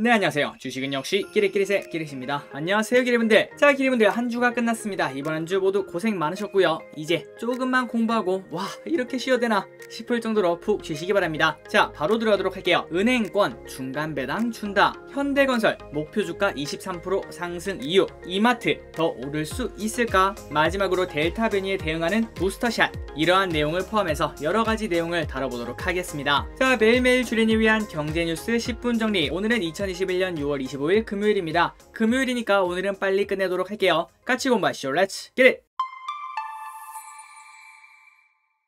네 안녕하세요 주식은 역시 끼리끼리새 끼리십니다 안녕하세요 기리분들자기리분들한 주가 끝났습니다 이번 한 주 모두 고생 많으셨고요 이제 조금만 공부하고 와 이렇게 쉬어야 되나 싶을 정도로 푹 쉬시기 바랍니다 자 바로 들어가도록 할게요 은행권 중간배당 준다 현대건설 목표주가 23% 상승 이후 이마트 더 오를 수 있을까 마지막으로 델타 변이에 대응하는 부스터샷 이러한 내용을 포함해서 여러가지 내용을 다뤄보도록 하겠습니다 자 매일매일 주린이 위한 경제뉴스 10분 정리 오늘은 2 0 2 0년 2021년 6월 25일 금요일입니다. 금요일이니까 오늘은 빨리 끝내도록 할게요. 같이 공부하시죠. Let's get it!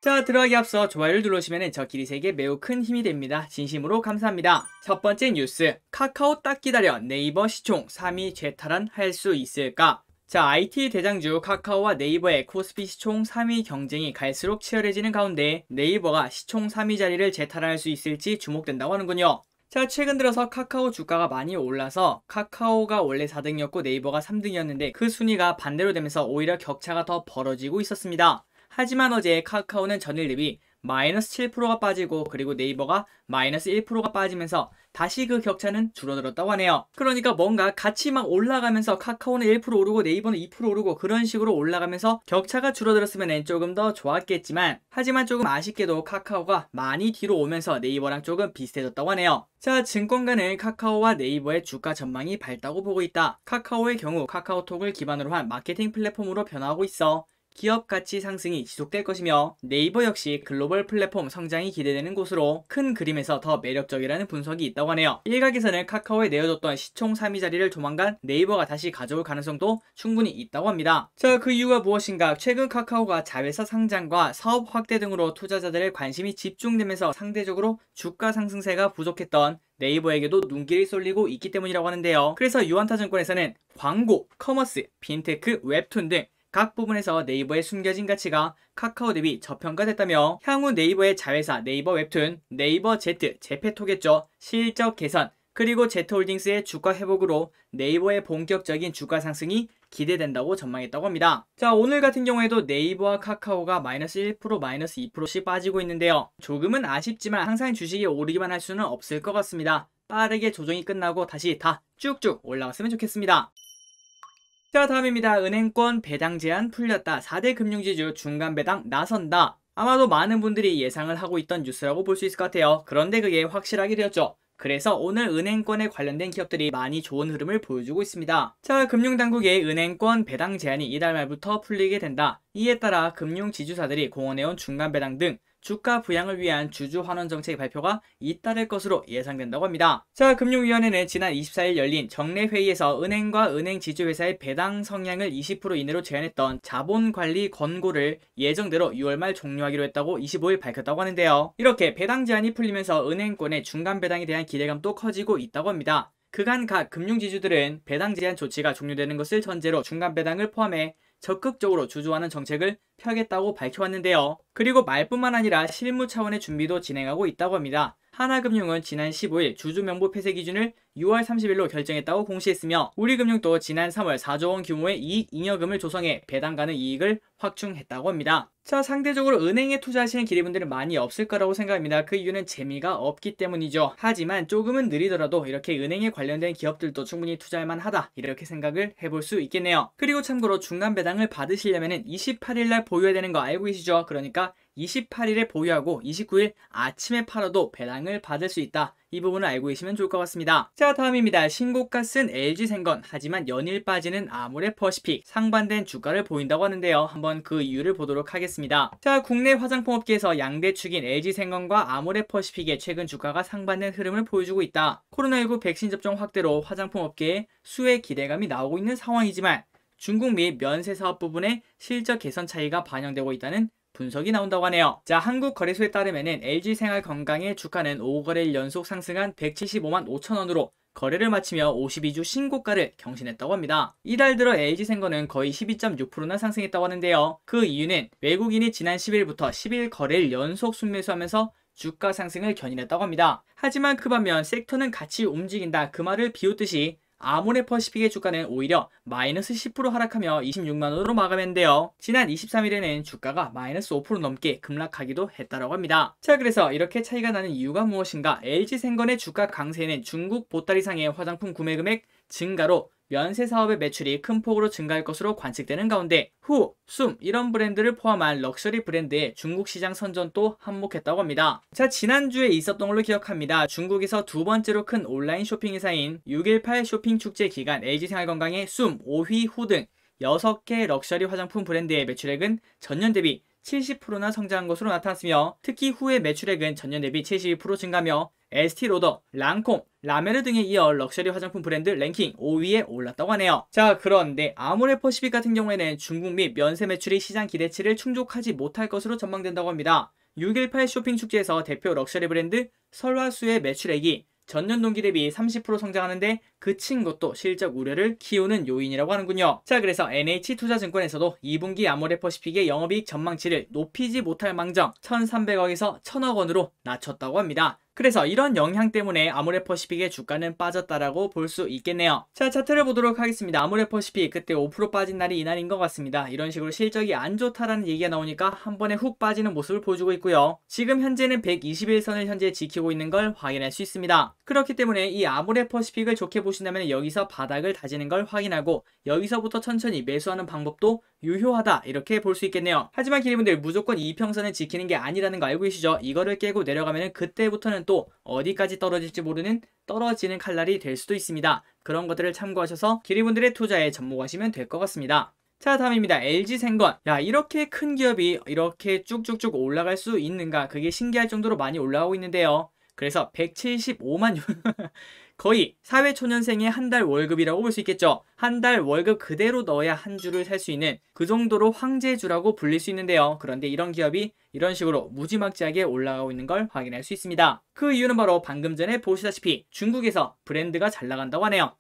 자 들어가기 앞서 좋아요를 누르시면 저 길이세계 매우 큰 힘이 됩니다. 진심으로 감사합니다. 첫 번째 뉴스 카카오 딱 기다려 네이버 시총 3위 재탈환 할 수 있을까? 자, IT 대장주 카카오와 네이버의 코스피 시총 3위 경쟁이 갈수록 치열해지는 가운데 네이버가 시총 3위 자리를 재탈환할 수 있을지 주목된다고 하는군요. 자, 최근 들어서 카카오 주가가 많이 올라서 카카오가 원래 4등이었고 네이버가 3등이었는데 그 순위가 반대로 되면서 오히려 격차가 더 벌어지고 있었습니다. 하지만 어제 카카오는 전일 대비 마이너스 7%가 빠지고 그리고 네이버가 마이너스 1%가 빠지면서 다시 그 격차는 줄어들었다고 하네요. 그러니까 뭔가 같이 막 올라가면서 카카오는 1% 오르고 네이버는 2% 오르고 그런 식으로 올라가면서 격차가 줄어들었으면 조금 더 좋았겠지만 하지만 조금 아쉽게도 카카오가 많이 뒤로 오면서 네이버랑 조금 비슷해졌다고 하네요. 자, 증권가는 카카오와 네이버의 주가 전망이 밝다고 보고 있다. 카카오의 경우 카카오톡을 기반으로 한 마케팅 플랫폼으로 변화하고 있어. 기업 가치 상승이 지속될 것이며 네이버 역시 글로벌 플랫폼 성장이 기대되는 곳으로 큰 그림에서 더 매력적이라는 분석이 있다고 하네요. 일각에서는 카카오에 내어줬던 시총 3위 자리를 조만간 네이버가 다시 가져올 가능성도 충분히 있다고 합니다. 자, 그 이유가 무엇인가? 최근 카카오가 자회사 상장과 사업 확대 등으로 투자자들의 관심이 집중되면서 상대적으로 주가 상승세가 부족했던 네이버에게도 눈길이 쏠리고 있기 때문이라고 하는데요. 그래서 유한타증권에서는 광고, 커머스, 빈테크, 웹툰 등각 부분에서 네이버의 숨겨진 가치가 카카오 대비 저평가됐다며 향후 네이버의 자회사 네이버 웹툰, 네이버 Z, 제페토겠죠 실적 개선, 그리고 제트홀딩스의 주가 회복으로 네이버의 본격적인 주가 상승이 기대된다고 전망했다고 합니다. 자 오늘 같은 경우에도 네이버와 카카오가 마이너스 1% 마이너스 2%씩 빠지고 있는데요. 조금은 아쉽지만 항상 주식이 오르기만 할 수는 없을 것 같습니다. 빠르게 조정이 끝나고 다시 다 쭉쭉 올라왔으면 좋겠습니다. 자 다음입니다. 은행권 배당 제한 풀렸다. 4대 금융지주 중간 배당 나선다. 아마도 많은 분들이 예상을 하고 있던 뉴스라고 볼 수 있을 것 같아요. 그런데 그게 확실하게 되었죠. 그래서 오늘 은행권에 관련된 기업들이 많이 좋은 흐름을 보여주고 있습니다. 자, 금융당국의 은행권 배당 제한이 이달 말부터 풀리게 된다. 이에 따라 금융지주사들이 공원해온 중간 배당 등 주가 부양을 위한 주주 환원 정책 발표가 잇따를 것으로 예상된다고 합니다. 자, 금융위원회는 지난 24일 열린 정례 회의에서 은행과 은행 지주회사의 배당 성향을 20% 이내로 제한했던 자본관리 권고를 예정대로 6월 말 종료하기로 했다고 25일 밝혔다고 하는데요. 이렇게 배당 제한이 풀리면서 은행권의 중간 배당에 대한 기대감도 커지고 있다고 합니다. 그간 각 금융지주들은 배당 제한 조치가 종료되는 것을 전제로 중간 배당을 포함해 적극적으로 주주하는 정책을 펴겠다고 밝혀왔는데요. 그리고 말뿐만 아니라 실무 차원의 준비도 진행하고 있다고 합니다. 하나금융은 지난 15일 주주명부 폐쇄 기준을 6월 30일로 결정했다고 공시했으며 우리금융도 지난 3월 4조 원 규모의 이익 잉여금을 조성해 배당 가는 이익을 확충했다고 합니다. 자 상대적으로 은행에 투자하시는 기리분들은 많이 없을 거라고 생각합니다. 그 이유는 재미가 없기 때문이죠. 하지만 조금은 느리더라도 이렇게 은행에 관련된 기업들도 충분히 투자할 만하다 이렇게 생각을 해볼 수 있겠네요. 그리고 참고로 중간 배당을 받으시려면 28일날 보유해야 되는 거 알고 계시죠? 그러니까 28일에 보유하고 29일 아침에 팔아도 배당을 받을 수 있다. 이 부분을 알고 계시면 좋을 것 같습니다. 자 다음입니다. 신고가 쓴 LG생건 하지만 연일 빠지는 아모레퍼시픽 상반된 주가를 보인다고 하는데요. 한번 그 이유를 보도록 하겠습니다. 자 국내 화장품 업계에서 양대 축인 LG생건과 아모레퍼시픽의 최근 주가가 상반된 흐름을 보여주고 있다. 코로나19 백신 접종 확대로 화장품 업계에 수의 기대감이 나오고 있는 상황이지만 중국 및 면세사업 부분에 실적 개선 차이가 반영되고 있다는 분석이 나온다고 하네요. 자, 한국거래소에 따르면 LG생활건강의 주가는 5거래일 연속 상승한 175만 5천원으로 거래를 마치며 52주 신고가를 경신했다고 합니다. 이달 들어 LG생거는 거의 12.6%나 상승했다고 하는데요. 그 이유는 외국인이 지난 10일부터 10일 거래일 연속 순매수하면서 주가 상승을 견인했다고 합니다. 하지만 그 반면 섹터는 같이 움직인다 그 말을 비웃듯이 아모레퍼시픽의 주가는 오히려 마이너스 10% 하락하며 26만원으로 마감했는데요. 지난 23일에는 주가가 마이너스 5% 넘게 급락하기도 했다고 합니다. 자 그래서 이렇게 차이가 나는 이유가 무엇인가 LG생건의 주가 강세는 중국 보따리상의 화장품 구매 금액 증가로 면세 사업의 매출이 큰 폭으로 증가할 것으로 관측되는 가운데 후, 숨 이런 브랜드를 포함한 럭셔리 브랜드의 중국 시장 선전도 한몫했다고 합니다. 자 지난주에 있었던 걸로 기억합니다. 중국에서 두 번째로 큰 온라인 쇼핑 회사인 6.18 쇼핑 축제 기간 LG생활건강의 숨, 오휘, 후 등 6개 럭셔리 화장품 브랜드의 매출액은 전년 대비 70%나 성장한 것으로 나타났으며 특히 후의 매출액은 전년 대비 72% 증가며 에스티로더, 랑콤, 라메르 등에 이어 럭셔리 화장품 브랜드 랭킹 5위에 올랐다고 하네요. 자 그런데 아모레퍼시픽 같은 경우에는 중국 및 면세 매출이 시장 기대치를 충족하지 못할 것으로 전망된다고 합니다. 6.18 쇼핑 축제에서 대표 럭셔리 브랜드 설화수의 매출액이 전년 동기 대비 30% 성장하는데 그친 것도 실적 우려를 키우는 요인이라고 하는군요. 자 그래서 NH투자증권에서도 2분기 아모레퍼시픽의 영업이익 전망치를 높이지 못할 망정 1,300억에서 1,000억 원으로 낮췄다고 합니다. 그래서 이런 영향 때문에 아모레퍼시픽의 주가는 빠졌다라고 볼 수 있겠네요. 자 차트를 보도록 하겠습니다. 아모레퍼시픽 그때 5% 빠진 날이 이날인 것 같습니다. 이런 식으로 실적이 안 좋다라는 얘기가 나오니까 한 번에 훅 빠지는 모습을 보여주고 있고요. 지금 현재는 121선을 현재 지키고 있는 걸 확인할 수 있습니다. 그렇기 때문에 이 아모레퍼시픽을 좋게 보신다면 여기서 바닥을 다지는 걸 확인하고 여기서부터 천천히 매수하는 방법도 유효하다 이렇게 볼 수 있겠네요. 하지만 기리분들 무조건 이평선을 지키는 게 아니라는 거 알고 계시죠? 이거를 깨고 내려가면 그때부터는 또 어디까지 떨어질지 모르는 떨어지는 칼날이 될 수도 있습니다. 그런 것들을 참고하셔서 기리분들의 투자에 접목하시면 될 것 같습니다. 자 다음입니다. LG생건 야 이렇게 큰 기업이 이렇게 쭉쭉쭉 올라갈 수 있는가 그게 신기할 정도로 많이 올라오고 있는데요. 그래서 175만 유... 거의 사회초년생의 한 달 월급이라고 볼 수 있겠죠. 한 달 월급 그대로 넣어야 한 주를 살 수 있는 그 정도로 황제주라고 불릴 수 있는데요. 그런데 이런 기업이 이런 식으로 무지막지하게 올라가고 있는 걸 확인할 수 있습니다. 그 이유는 바로 방금 전에 보시다시피 중국에서 브랜드가 잘 나간다고 하네요.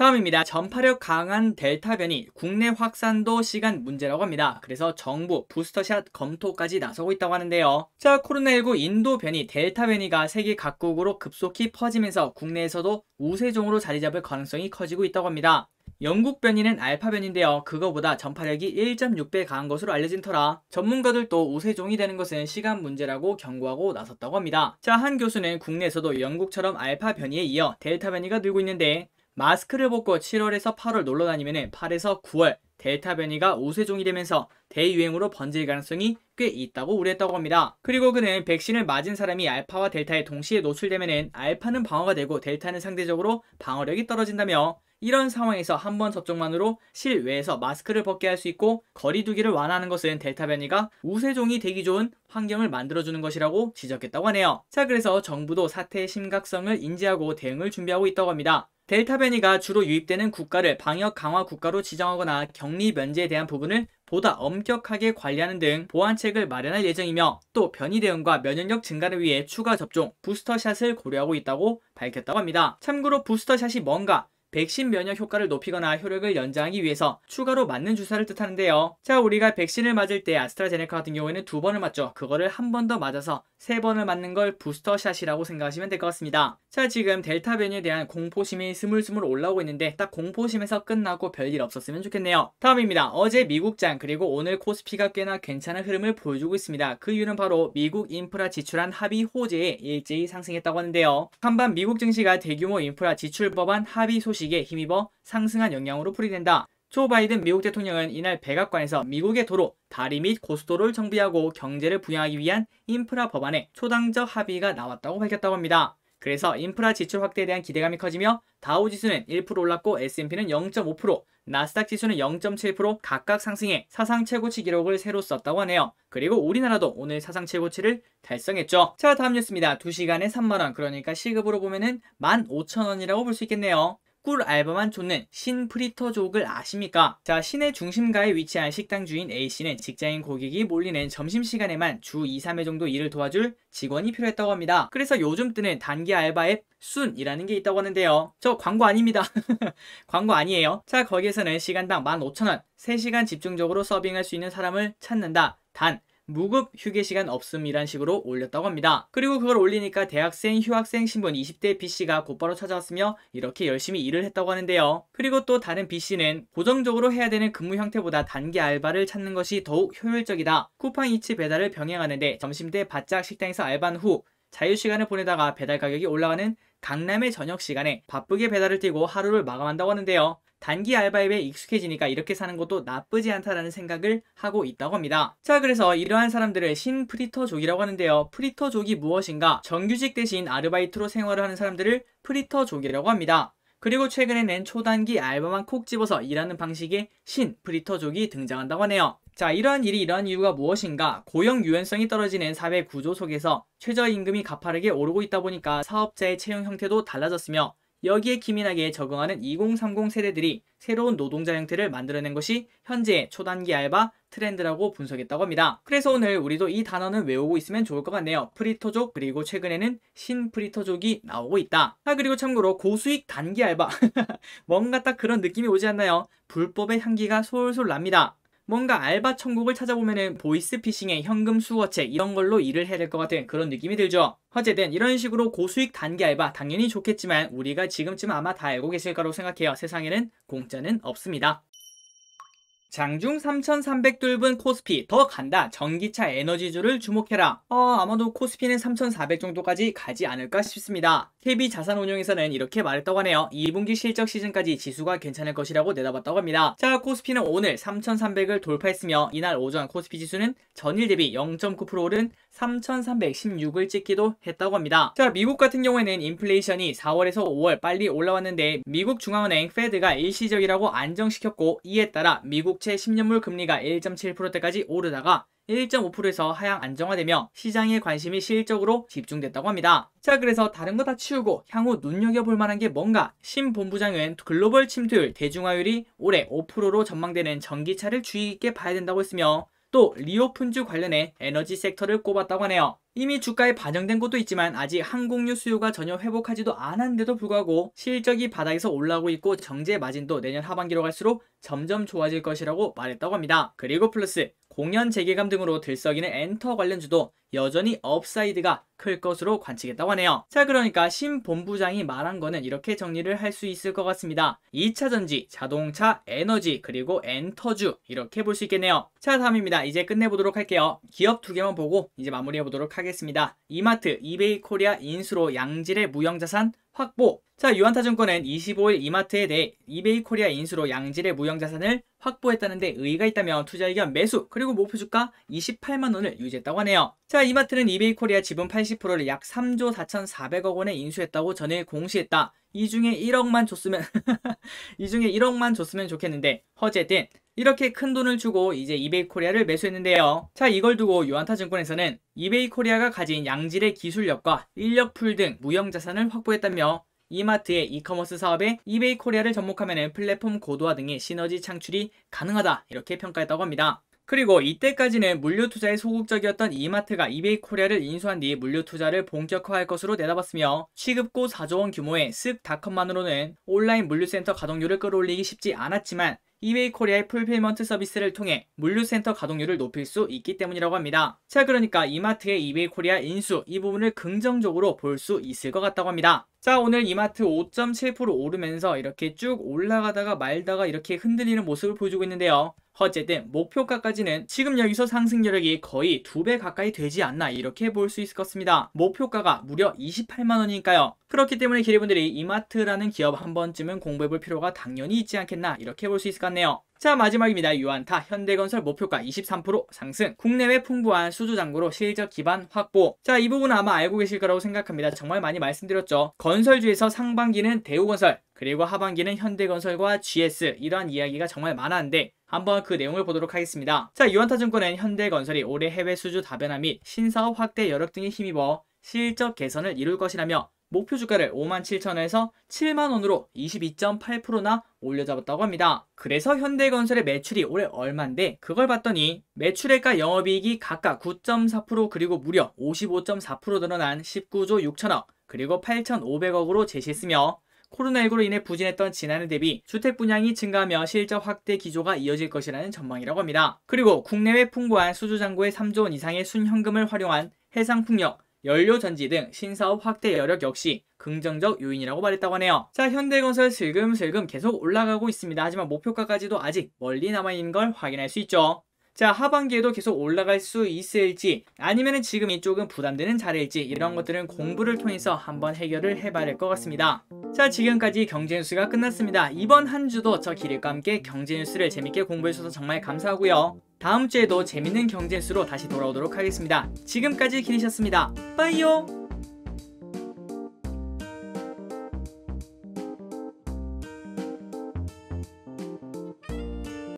다음입니다. 전파력 강한 델타 변이 국내 확산도 시간 문제라고 합니다. 그래서 정부 부스터샷 검토까지 나서고 있다고 하는데요. 자, 코로나19 인도 변이 델타 변이가 세계 각국으로 급속히 퍼지면서 국내에서도 우세종으로 자리 잡을 가능성이 커지고 있다고 합니다. 영국 변이는 알파 변인데요. 그거보다 전파력이 1.6배 강한 것으로 알려진 터라 전문가들도 우세종이 되는 것은 시간 문제라고 경고하고 나섰다고 합니다. 자, 한 교수는 국내에서도 영국처럼 알파 변이에 이어 델타 변이가 늘고 있는데 마스크를 벗고 7월에서 8월 놀러 다니면 8에서 9월 델타 변이가 우세종이 되면서 대유행으로 번질 가능성이 꽤 있다고 우려했다고 합니다. 그리고 그는 백신을 맞은 사람이 알파와 델타에 동시에 노출되면 알파는 방어가 되고 델타는 상대적으로 방어력이 떨어진다며 이런 상황에서 한 번 접종만으로 실외에서 마스크를 벗게 할 수 있고 거리두기를 완화하는 것은 델타 변이가 우세종이 되기 좋은 환경을 만들어주는 것이라고 지적했다고 하네요. 자 그래서 정부도 사태의 심각성을 인지하고 대응을 준비하고 있다고 합니다. 델타 변이가 주로 유입되는 국가를 방역 강화 국가로 지정하거나 격리 면제에 대한 부분을 보다 엄격하게 관리하는 등 보완책을 마련할 예정이며 또 변이 대응과 면역력 증가를 위해 추가 접종 부스터샷을 고려하고 있다고 밝혔다고 합니다. 참고로 부스터샷이 뭔가 백신 면역 효과를 높이거나 효력을 연장하기 위해서 추가로 맞는 주사를 뜻하는데요. 자, 우리가 백신을 맞을 때 아스트라제네카 같은 경우에는 두 번을 맞죠. 그거를 한 번 더 맞아서 세 번을 맞는 걸 부스터샷이라고 생각하시면 될 것 같습니다. 자, 지금 델타 변이에 대한 공포심이 스물스물 올라오고 있는데 딱 공포심에서 끝나고 별일 없었으면 좋겠네요. 다음입니다. 어제 미국장 그리고 오늘 코스피가 꽤나 괜찮은 흐름을 보여주고 있습니다. 그 이유는 바로 미국 인프라 지출한 합의 호재에 일제히 상승했다고 하는데요. 한반 미국 증시가 대규모 인프라 지출 법안 합의 소식 소식에 힘입어 상승한 영향으로 풀이된다. 초 바이든 미국 대통령은 이날 백악관에서 미국의 도로, 다리 및 고속도로를 정비하고 경제를 부양하기 위한 인프라 법안에 초당적 합의가 나왔다고 밝혔다고 합니다. 그래서 인프라 지출 확대에 대한 기대감이 커지며 다우 지수는 1% 올랐고 S&P는 0.5%, 나스닥 지수는 0.7% 각각 상승해 사상 최고치 기록을 새로 썼다고 하네요. 그리고 우리나라도 오늘 사상 최고치를 달성했죠. 자 다음 뉴스입니다. 2시간에 3만원 그러니까 시급으로 보면은 15,000원이라고 볼 수 있겠네요. 꿀 알바만 쫓는 신프리터족을 아십니까? 자, 시내 중심가에 위치한 식당 주인 A씨는 직장인 고객이 몰리는 점심시간에만 주 2, 3회 정도 일을 도와줄 직원이 필요했다고 합니다. 그래서 요즘 뜨는 단기 알바 앱 순이라는 게 있다고 하는데요. 저 광고 아닙니다. 광고 아니에요. 자, 거기에서는 시간당 15,000원, 3시간 집중적으로 서빙할 수 있는 사람을 찾는다. 단 무급 휴게 시간 없음이란 식으로 올렸다고 합니다. 그리고 그걸 올리니까 대학생, 휴학생 신분 20대 B씨가 곧바로 찾아왔으며 이렇게 열심히 일을 했다고 하는데요. 그리고 또 다른 B씨는 고정적으로 해야 되는 근무 형태보다 단기 알바를 찾는 것이 더욱 효율적이다. 쿠팡 이츠 배달을 병행하는데 점심때 바짝 식당에서 알바한 후 자유시간을 보내다가 배달 가격이 올라가는 강남의 저녁 시간에 바쁘게 배달을 뛰고 하루를 마감한다고 하는데요. 단기 알바입에 익숙해지니까 이렇게 사는 것도 나쁘지 않다라는 생각을 하고 있다고 합니다. 자 그래서 이러한 사람들을 신프리터족이라고 하는데요. 프리터족이 무엇인가? 정규직 대신 아르바이트로 생활을 하는 사람들을 프리터족이라고 합니다. 그리고 최근에는 초단기 알바만 콕 집어서 일하는 방식의 신프리터족이 등장한다고 하네요. 자, 이한 일이 이러한 이유가 무엇인가? 고용 유연성이 떨어지는 사회 구조 속에서 최저임금이 가파르게 오르고 있다 보니까 사업자의 채용 형태도 달라졌으며 여기에 기민하게 적응하는 2030 세대들이 새로운 노동자 형태를 만들어낸 것이 현재의 초단기 알바 트렌드라고 분석했다고 합니다. 그래서 오늘 우리도 이 단어는 외우고 있으면 좋을 것 같네요. 프리터족 그리고 최근에는 신프리터족이 나오고 있다. 아 그리고 참고로 고수익 단기 알바 뭔가 딱 그런 느낌이 오지 않나요? 불법의 향기가 솔솔 납니다. 뭔가 알바 천국을 찾아보면은 보이스피싱에 현금 수거체 이런 걸로 일을 해야 될 것 같은 그런 느낌이 들죠. 어쨌든 이런 식으로 고수익 단기 알바 당연히 좋겠지만 우리가 지금쯤 아마 다 알고 계실 거라고 생각해요. 세상에는 공짜는 없습니다. 장중 3,300돌분 코스피 더 간다 전기차 에너지주를 주목해라 어, 아마도 코스피는 3,400 정도까지 가지 않을까 싶습니다 KB자산운용에서는 이렇게 말했다고 하네요 2분기 실적 시즌까지 지수가 괜찮을 것이라고 내다봤다고 합니다 자 코스피는 오늘 3,300을 돌파했으며 이날 오전 코스피 지수는 전일 대비 0.9% 오른 3,316을 찍기도 했다고 합니다 자 미국 같은 경우에는 인플레이션이 4월에서 5월 빨리 올라왔는데 미국 중앙은행 페드가 일시적이라고 안정시켰고 이에 따라 미국 국채 10년물 금리가 1.7%대까지 오르다가 1.5%에서 하향 안정화되며 시장의 관심이 실질적으로 집중됐다고 합니다. 자 그래서 다른 거 다 치우고 향후 눈여겨볼 만한 게 뭔가 신 본부장은 글로벌 침투율 대중화율이 올해 5%로 전망되는 전기차를 주의 깊게 봐야 된다고 했으며 또리오픈주 관련해 에너지 섹터를 꼽았다고 하네요. 이미 주가에 반영된 것도 있지만 아직 항공유 수요가 전혀 회복하지도 않았는데도 불구하고 실적이 바닥에서 올라오고 있고 정제 마진도 내년 하반기로 갈수록 점점 좋아질 것이라고 말했다고 합니다. 그리고 플러스 공연 재개감 등으로 들썩이는 엔터 관련주도 여전히 업사이드가 클 것으로 관측했다고 하네요. 자 그러니까 신 본부장이 말한 거는 이렇게 정리를 할 수 있을 것 같습니다. 2차전지, 자동차, 에너지, 그리고 엔터주 이렇게 볼 수 있겠네요. 자 다음입니다. 이제 끝내보도록 할게요. 기업 두 개만 보고 이제 마무리해보도록 하겠습니다. 이마트, 이베이 코리아, 인수로 양질의 무형자산 확보. 자, 유한타증권은 25일 이마트에 대해 이베이 코리아 인수로 양질의 무형자산을 확보했다는데 의의가 있다면 투자 의견 매수 그리고 목표 주가 28만 원을 유지했다고 하네요. 자 이마트는 이베이 코리아 지분 80%를 약 3조 4,400억 원에 인수했다고 전일 공시했다. 이 중에 1억만 줬으면 이 중에 1억만 줬으면 좋겠는데 허쨌된 이렇게 큰 돈을 주고 이제 이베이 코리아를 매수했는데요. 자 이걸 두고 요한타증권에서는 이베이 코리아가 가진 양질의 기술력과 인력풀 등 무형 자산을 확보했다며 이마트의 이커머스 사업에 이베이 코리아를 접목하면 플랫폼 고도화 등의 시너지 창출이 가능하다 이렇게 평가했다고 합니다. 그리고 이때까지는 물류 투자에 소극적이었던 이마트가 이베이 코리아를 인수한 뒤 물류 투자를 본격화할 것으로 내다봤으며 취급고 4조 원 규모의 쓱닷컴만으로는 온라인 물류센터 가동률을 끌어올리기 쉽지 않았지만 이웨이 코리아의 풀필먼트 서비스를 통해 물류센터 가동률을 높일 수 있기 때문이라고 합니다. 자 그러니까 이마트의 이웨이 코리아 인수 이 부분을 긍정적으로 볼 수 있을 것 같다고 합니다. 자 오늘 이마트 5.7% 오르면서 이렇게 쭉 올라가다가 말다가 이렇게 흔들리는 모습을 보여주고 있는데요. 어쨌든 목표가까지는 지금 여기서 상승 여력이 거의 두 배 가까이 되지 않나 이렇게 볼 수 있을 것 같습니다. 목표가가 무려 28만원이니까요. 그렇기 때문에 기리분들이 이마트라는 기업 한 번쯤은 공부해볼 필요가 당연히 있지 않겠나 이렇게 볼 수 있을 것 같네요. 자 마지막입니다. 유한타 현대건설 목표가 23% 상승 국내외 풍부한 수주장구로 실적 기반 확보 자 이 부분은 아마 알고 계실 거라고 생각합니다. 정말 많이 말씀드렸죠. 건설주에서 상반기는 대우건설 그리고 하반기는 현대건설과 GS 이러한 이야기가 정말 많았는데 한번 그 내용을 보도록 하겠습니다. 자 유한타증권은 현대건설이 올해 해외 수주 다변화 및 신사업 확대 여력 등에 힘입어 실적 개선을 이룰 것이라며 목표 주가를 57,000원에서 7만원으로 22.8%나 올려잡았다고 합니다. 그래서 현대건설의 매출이 올해 얼만데 그걸 봤더니 매출액과 영업이익이 각각 9.4% 그리고 무려 55.4% 늘어난 19조 6천억 그리고 8,500억으로 제시했으며 코로나19로 인해 부진했던 지난해 대비 주택 분양이 증가하며 실적 확대 기조가 이어질 것이라는 전망이라고 합니다. 그리고 국내외 풍부한 수주장고의 3조 원 이상의 순현금을 활용한 해상풍력, 연료 전지 등 신사업 확대 여력 역시 긍정적 요인이라고 말했다고 하네요. 자, 현대건설 슬금슬금 계속 올라가고 있습니다. 하지만 목표가까지도 아직 멀리 남아있는 걸 확인할 수 있죠. 자, 하반기에도 계속 올라갈 수 있을지 아니면 지금이 쪽은 부담되는 자리일지 이런 것들은 공부를 통해서 한번 해결을 해봐야 될 것 같습니다. 자, 지금까지 경제뉴스가 끝났습니다. 이번 한 주도 저 기립과 함께 경제뉴스를 재밌게 공부해주셔서 정말 감사하고요. 다음 주에도 재밌는 경제수로 다시 돌아오도록 하겠습니다. 지금까지 기니셨습니다. 빠이요!